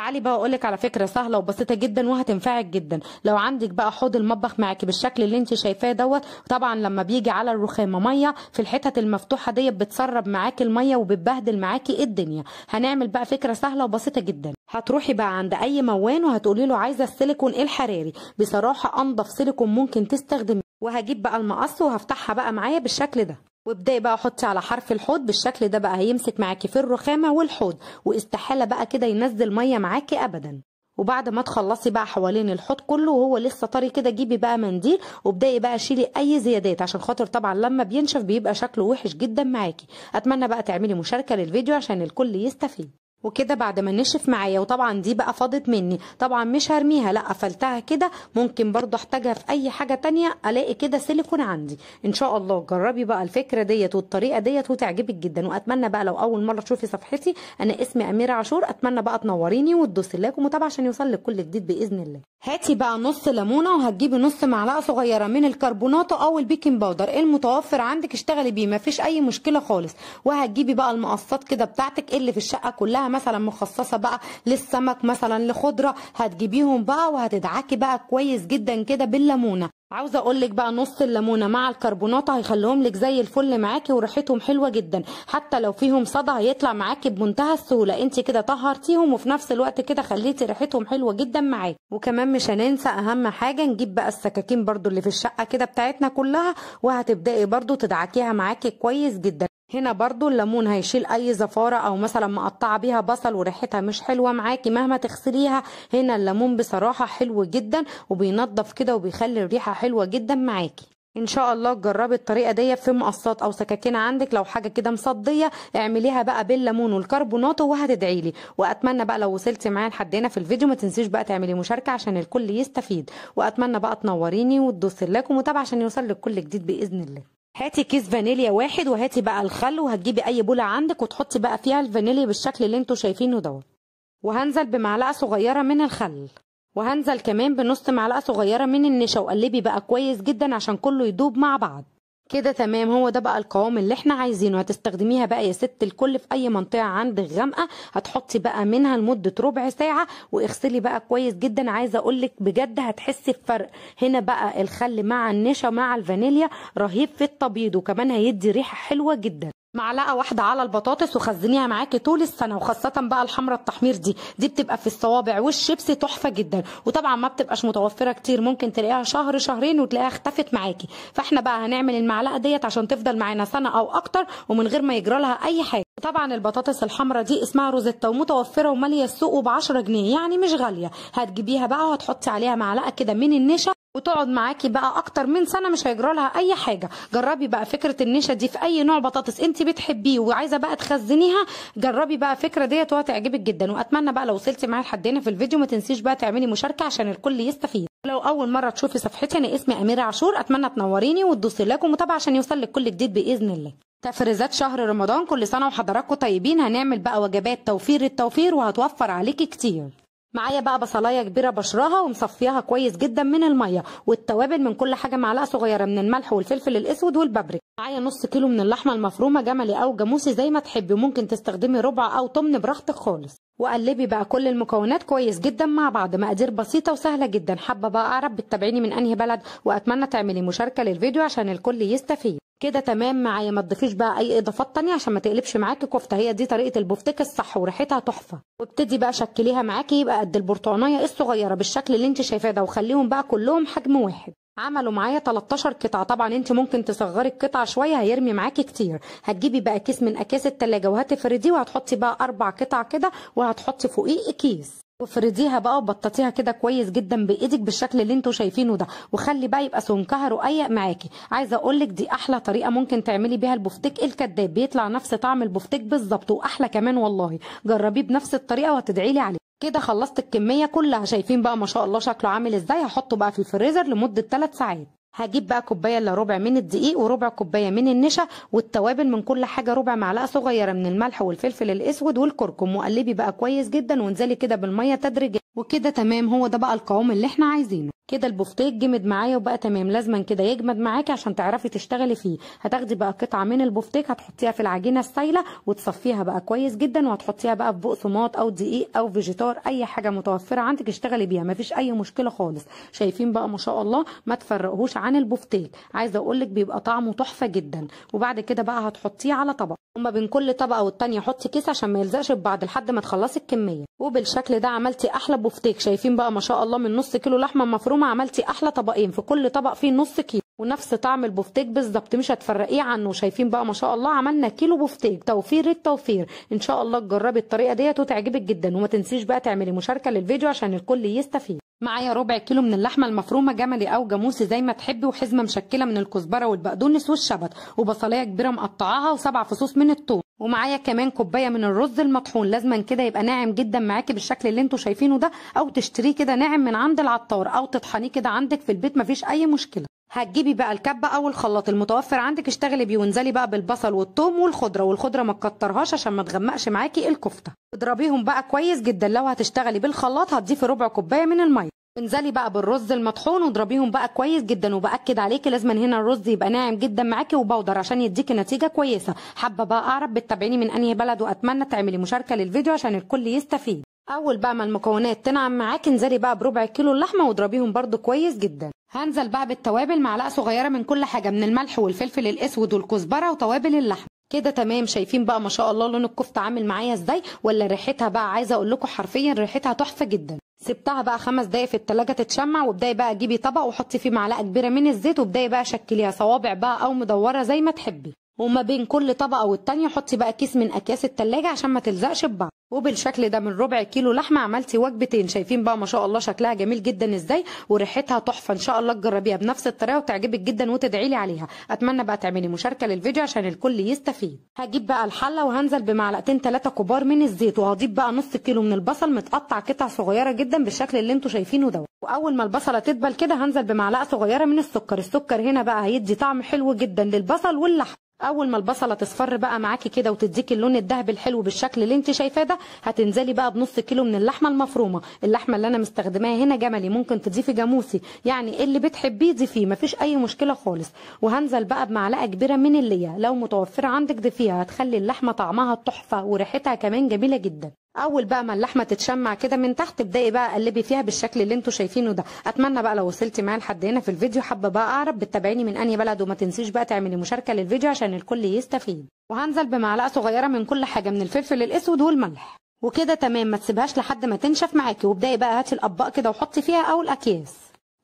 تعالي بقى اقول لك على فكره سهله وبسيطه جدا وهتنفعك جدا لو عندك بقى حوض المطبخ معاكي بالشكل اللي انت شايفاه دوت طبعا لما بيجي على الرخامه ميه في الحتت المفتوحه ديت بتسرب معاكي الميه وبتبهدل معاكي الدنيا هنعمل بقى فكره سهله وبسيطه جدا هتروحي بقى عند اي موان وهتقولي له عايزه السيليكون إيه الحراري بصراحه انضف سيليكون ممكن تستخدميه وهجيب بقى المقص وهفتحها بقى معايا بالشكل ده وابداي بقى حطي على حرف الحوض بالشكل ده بقى هيمسك معاكي في الرخامه والحوض واستحاله بقى كده ينزل ميه معاكي ابدا وبعد ما تخلصي بقى حوالين الحوض كله وهو لسه طري كده جيبي بقى منديل وابداي بقى شيلي اي زيادات عشان خاطر طبعا لما بينشف بيبقى شكله وحش جدا معاكي اتمنى بقى تعملي مشاركه للفيديو عشان الكل يستفيد وكده بعد ما نشف معايا وطبعا دي بقى فاضت مني طبعا مش هرميها لا قفلتها كده ممكن برضو احتاجها في اي حاجه تانية الاقي كده سيليكون عندي ان شاء الله جربي بقى الفكره ديت والطريقه ديت وتعجبك جدا واتمنى بقى لو اول مره تشوفي صفحتي انا اسمي اميره عاشور اتمنى بقى تنوريني وتدوسي لايك ومتابعه عشان يوصل لك كل جديد باذن الله هاتي بقى نص ليمونه وهتجيبي نص معلقه صغيره من الكربوناتو او البيكنج باودر المتوفر عندك اشتغلي بيه مفيش اي مشكله خالص وهتجيبي بقى المقصات كده بتاعتك اللي في الشقه كلها مثلا مخصصه بقى للسمك مثلا لخضره هتجيبيهم بقى وهتدعكي بقى كويس جدا كده بالليمونه عاوزه اقول لك بقى نص الليمونه مع الكربونات هيخليهم لك زي الفل معاكي وريحتهم حلوه جدا حتى لو فيهم صدى هيطلع معاكي بمنتهى السهوله انت كده طهرتيهم وفي نفس الوقت كده خليتي ريحتهم حلوه جدا معاكي وكمان مش هننسى اهم حاجه نجيب بقى السكاكين برده اللي في الشقه كده بتاعتنا كلها وهتبداي برده تدعكيها معاكي كويس جدا هنا برضو الليمون هيشيل اي زفارة او مثلا مقطعة بيها بصل وريحتها مش حلوة معاكي مهما تغسليها هنا الليمون بصراحة حلو جدا وبينضف كده وبيخلي الريحة حلوة جدا معاكي ان شاء الله تجربي الطريقه دي في مقصات او سكاكين عندك لو حاجه كده مصديه اعمليها بقى بالليمون والكربونات وهتدعيلي واتمنى بقى لو وصلتي معايا لحد هنا في الفيديو ما تنسيش بقى تعملي مشاركه عشان الكل يستفيد واتمنى بقى تنوريني وتدوسي لايك ومتابعه عشان يوصل لك كل جديد باذن الله هاتي كيس فانيليا واحد وهاتي بقى الخل وهتجيبي اي بوله عندك وتحطي بقى فيها الفانيليا بالشكل اللي انتوا شايفينه دوت وهنزل بمعلقه صغيره من الخل وهنزل كمان بنص معلقه صغيره من النشا وقلبي بقى كويس جدا عشان كله يدوب مع بعض كده تمام هو ده بقى القوام اللي احنا عايزينه هتستخدميها بقى يا ست الكل في اي منطقه عندك غامقه هتحطي بقى منها لمده ربع ساعه واغسلي بقى كويس جدا عايزه اقول لك بجد هتحسي بفرق هنا بقى الخل مع النشا مع الفانيليا رهيب في التبييض وكمان هيدي ريحه حلوه جدا معلقه واحده على البطاطس وخزنيها معاكي طول السنه وخاصه بقى الحمره التحمير دي دي بتبقى في الصوابع والشيبس تحفه جدا وطبعا ما بتبقاش متوفره كتير ممكن تلاقيها شهر شهرين وتلاقيها اختفت معاكي فاحنا بقى هنعمل المعلقه ديت عشان تفضل معانا سنه او اكتر ومن غير ما يجرى لها اي حاجه طبعا البطاطس الحمراء دي اسمها روزيتا ومتوفره وماليه السوق ب 10 جنيه يعني مش غاليه هتجيبيها بقى وهتحطي عليها معلقه كده من النشا وتقعد معاكي بقى اكتر من سنه مش هيجرى لها اي حاجه جربي بقى فكره النشا دي في اي نوع بطاطس انت بتحبيه وعايزه بقى تخزنيها جربي بقى فكره ديت وهتعجبك جدا واتمنى بقى لو وصلتي معايا لحد هنا في الفيديو ما تنسيش بقى تعملي مشاركه عشان الكل يستفيد لو اول مره تشوفي صفحتي انا اسمي اميره عاشور اتمنى تنوريني وتدوسي لايك ومتابعه عشان يوصل لك كل جديد باذن الله تفريزات شهر رمضان كل سنه وحضراتكم طيبين هنعمل بقى وجبات توفير التوفير وهتوفر عليكي كتير معايا بقى بصلايه كبيره بشرها ومصفياها كويس جدا من الميه والتوابل من كل حاجه معلقه صغيره من الملح والفلفل الاسود والبابريكا معايا نص كيلو من اللحمه المفرومه جملي او جاموسي زي ما تحبي ممكن تستخدمي ربع او طمن براحتك خالص وقلبي بقى كل المكونات كويس جدا مع بعض مقادير بسيطه وسهله جدا حابه بقى اعرف بتتابعيني من انهي بلد واتمنى تعملي مشاركه للفيديو عشان الكل يستفيد كده تمام معايا ما تضيفيش بقى اي اضافات تانية عشان ما تقلبش معاكي كفته هي دي طريقه البفتيك الصح وريحتها تحفه وابتدي بقى شكليها معاكي يبقى قد البرتقانيه الصغيره بالشكل اللي انت شايفاه ده وخليهم بقى كلهم حجم واحد عملوا معايا 13 قطعه طبعا انت ممكن تصغري القطعه شويه هيرمي معاكي كتير هتجيبي بقى كيس من اكياس التلاجة وهتفرديه وهتحطي بقى اربع قطع كده وهتحطي فوقيه كيس وافرديها بقى وبططيها كده كويس جدا بايدك بالشكل اللي انتوا شايفينه ده وخلي بقى يبقى سمكها رقيق معاكي عايزه اقول لك دي احلى طريقه ممكن تعملي بيها البفتيك الكداب بيطلع نفس طعم البفتيك بالظبط واحلى كمان والله جربيه بنفس الطريقه وهتدعي لي عليه كده خلصت الكميه كلها شايفين بقى ما شاء الله شكله عامل ازاي هحطه بقى في الفريزر لمده 3 ساعات هجيب بقى كوبايه الا ربع من الدقيق وربع كوبايه من النشا والتوابل من كل حاجه ربع معلقه صغيره من الملح والفلفل الاسود والكركم وقلبي بقى كويس جدا وانزلي كده بالميه تدريجيا وكده تمام هو ده بقى القوام اللي احنا عايزينه كده البفتيك جمد معايا وبقى تمام لازما كده يجمد معاكي عشان تعرفي تشتغلي فيه هتاخدي بقى قطعه من البفتيك هتحطيها في العجينه السايله وتصفيها بقى كويس جدا وهتحطيها بقى في بقسماط او دقيق او فيجيتار اي حاجه متوفره عندك اشتغلي بيها مفيش اي مشكله خالص شايفين بقى ما شاء الله ما تفرقهوش عن البفتيك عايزه اقول لك بيبقى طعمه تحفه جدا وبعد كده بقى هتحطيه على طبق وما بين كل طبقه والتانيه حطي كيس عشان ما يلزقش ببعض لحد ما تخلصي الكميه وبالشكل ده عملتي احلى البفتيك شايفين بقى ما شاء الله من نص كيلو لحمه مفرومه عملتي احلى طبقين في كل طبق فيه نص كيلو ونفس طعم البفتيك بالظبط مش هتفرقيه عنه شايفين بقى ما شاء الله عملنا كيلو بفتيك توفير التوفير ان شاء الله تجربي الطريقه ديت وتعجبك جدا وما تنسيش بقى تعملي مشاركه للفيديو عشان الكل يستفيد معايا ربع كيلو من اللحمه المفرومه جملي او جاموسي زي ما تحبي وحزمه مشكله من الكزبره والبقدونس والشبت وبصلايه كبيره مقطعاها وسبع فصوص من الثوم ومعايا كمان كوبايه من الرز المطحون لازما كده يبقى ناعم جدا معاكي بالشكل اللي انتوا شايفينه ده او تشتريه كده ناعم من عند العطار او تطحنيه كده عندك في البيت مفيش اي مشكله هتجيبي بقى الكبه او الخلاط المتوفر عندك اشتغلي بيه وانزلي بقى بالبصل والثوم والخضره والخضره ما تكترهاش عشان ما تغمقش معاكي الكفته اضربيهم بقى كويس جدا لو هتشتغلي بالخلاط هتضيفي ربع كوبايه من الميه انزلي بقى بالرز المطحون واضربيهم بقى كويس جدا وباكد عليكي لازم هنا الرز يبقى ناعم جدا معاكي وبودر عشان يديكي نتيجه كويسه حابه بقى اعرف بتتابعيني من انهي بلد واتمنى تعملي مشاركه للفيديو عشان الكل يستفيد اول بقى ما المكونات تنعم معاكي انزلي بقى بربع كيلو اللحمه واضربيهم برده كويس جدا هنزل بقى بالتوابل معلقه صغيره من كل حاجه من الملح والفلفل الاسود والكزبره وتوابل اللحمه كده تمام شايفين بقى ما شاء الله لون الكفته عامل معايا ازاي ولا ريحتها بقى عايزه اقول لكم حرفيا ريحتها تحفه جدا سبتها بقى خمس دقايق في التلاجة تتشمع وابداي بقى جيبي طبق وحطي فيه معلقه كبيره من الزيت وابداي بقى شكليها صوابع بقى او مدوره زي ما تحبي وما بين كل طبقة والتانية حطي بقى كيس من أكياس التلاجة عشان ما تلزقش ببعض وبالشكل ده من ربع كيلو لحمة عملتي وجبتين شايفين بقى ما شاء الله شكلها جميل جدا ازاي وريحتها تحفة ان شاء الله تجربيها بنفس الطريقة وتعجبك جدا وتدعي لي عليها اتمنى بقى تعملي مشاركة للفيديو عشان الكل يستفيد هجيب بقى الحلة وهنزل بمعلقتين ثلاثة كبار من الزيت وهضيف بقى نص كيلو من البصل متقطع قطع صغيرة جدا بالشكل اللي انتوا شايفينه ده واول ما البصلة تدبل كده هنزل بمعلقة صغيرة من السكر السكر هنا بقى هيدي طعم حلو جدا للبصل واللحم اول ما البصله تصفر بقى معاكي كده وتديكي اللون الذهبي الحلو بالشكل اللي انت شايفاه ده هتنزلي بقى بنص كيلو من اللحمه المفرومه اللحمه اللي انا مستخدماها هنا جملي ممكن تضيفي جاموسي يعني اللي بتحبيه ضيفيه مفيش اي مشكله خالص وهنزل بقى بمعلقه كبيره من الليا لو متوفره عندك ضيفيها هتخلي اللحمه طعمها تحفه وريحتها كمان جميله جدا اول بقى ما اللحمه تتشمع كده من تحت ابداي بقى قلبي فيها بالشكل اللي انتوا شايفينه ده اتمنى بقى لو وصلتي معايا لحد هنا في الفيديو حابه بقى اعرف بتتابعيني من انهي بلد وما تنسيش بقى تعملي مشاركه للفيديو عشان الكل يستفيد وهنزل بمعلقه صغيره من كل حاجه من الفلفل الاسود والملح وكده تمام ما تسيبهاش لحد ما تنشف معاكي وابداي بقى هاتي الاطباق كده وحطي فيها او الاكياس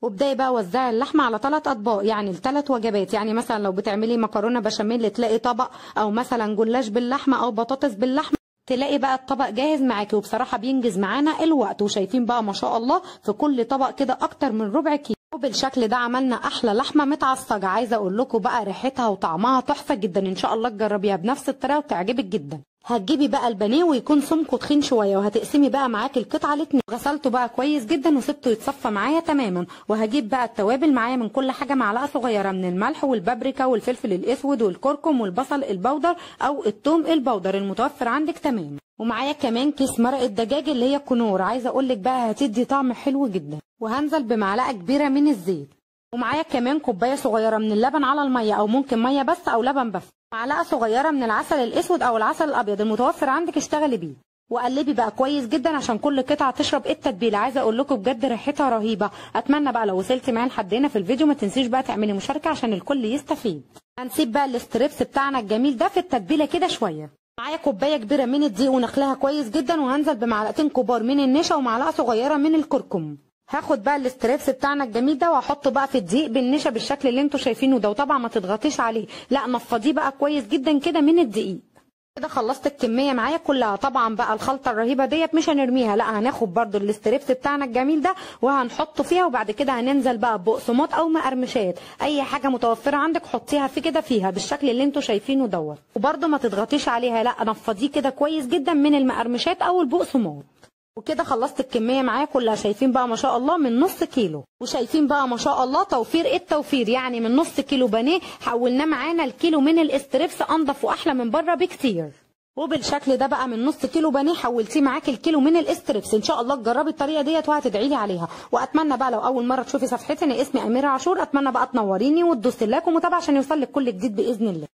وابداي بقى وزعي اللحمه على ثلاث اطباق يعني الثلاث وجبات يعني مثلا لو بتعملي مكرونه بشاميل تلاقي طبق او مثلا جلاش باللحمه او بطاطس باللحمه تلاقي بقى الطبق جاهز معاكي وبصراحه بينجز معانا الوقت وشايفين بقى ما شاء الله في كل طبق كده اكتر من ربع كيلو وبالشكل ده عملنا احلى لحمه متعصجه عايزه اقول لكم بقى ريحتها وطعمها تحفه جدا ان شاء الله تجربيها بنفس الطريقه وتعجبك جدا هتجيبي بقى البانيه ويكون سمكه تخين شويه وهتقسمي بقى معاك القطعه الاثنين غسلته بقى كويس جدا وسبته يتصفى معايا تماما وهجيب بقى التوابل معايا من كل حاجه معلقه صغيره من الملح والبابريكا والفلفل الاسود والكركم والبصل البودر او الثوم البودر المتوفر عندك تماما ومعايا كمان كيس مرقه دجاج اللي هي كنور عايزه اقول لك بقى هتدي طعم حلو جدا وهنزل بمعلقه كبيره من الزيت ومعايا كمان كوبايه صغيره من اللبن على الميه او ممكن ميه بس او لبن بس معلقه صغيره من العسل الاسود او العسل الابيض المتوفر عندك اشتغلي بيه وقلبي بقى كويس جدا عشان كل قطعه تشرب ايه التتبيله عايزه اقول لكم بجد ريحتها رهيبه اتمنى بقى لو وصلتي معايا لحد هنا في الفيديو ما تنسيش بقى تعملي مشاركه عشان الكل يستفيد هنسيب بقى الاستريبس بتاعنا الجميل ده في التتبيله كده شويه معايا كوبايه كبيره من الدقيق ونخلها كويس جدا وهنزل بمعلقتين كبار من النشا ومعلقه صغيره من الكركم هاخد بقى الاستريبس بتاعنا الجميل ده واحطه بقى في الدقيق بالنشا بالشكل اللي انتوا شايفينه ده وطبعا ما تضغطيش عليه لا نفضيه بقى كويس جدا كده من الدقيق كده خلصت الكميه معايا كلها طبعا بقى الخلطه الرهيبه ديت مش هنرميها لا هناخد برده الاستريبس بتاعنا الجميل ده وهنحطه فيها وبعد كده هننزل بقى بقسماط او مقرمشات اي حاجه متوفره عندك حطيها في كده فيها بالشكل اللي انتوا شايفينه دوت وبرده ما تضغطيش عليها لا نفضيه كده كويس جدا من المقرمشات او البقسماط وكده خلصت الكميه معايا كلها شايفين بقى ما شاء الله من نص كيلو وشايفين بقى ما شاء الله توفير إيه التوفير يعني من نص كيلو بانيه حولناه معانا الكيلو من الاستريبس انضف واحلى من بره بكتير وبالشكل ده بقى من نص كيلو بانيه حولتيه معاكي الكيلو من الاستريبس ان شاء الله تجربي الطريقه ديت وهتدعي لي عليها واتمنى بقى لو اول مره تشوفي صفحتي انا اسمي اميره عاشور اتمنى بقى تنوريني وتدوسي اللايك ومتابعه عشان يوصل لك كل جديد باذن الله